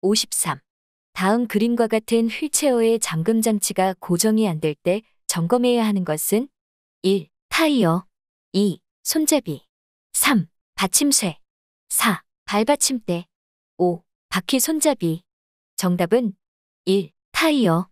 53. 다음 그림과 같은 휠체어의 잠금 장치가 고정이 안 될 때 점검해야 하는 것은 1. 타이어 2. 손잡이 3. 받침쇠 4. 발받침대 5. 바퀴 손잡이 정답은 1. 타이어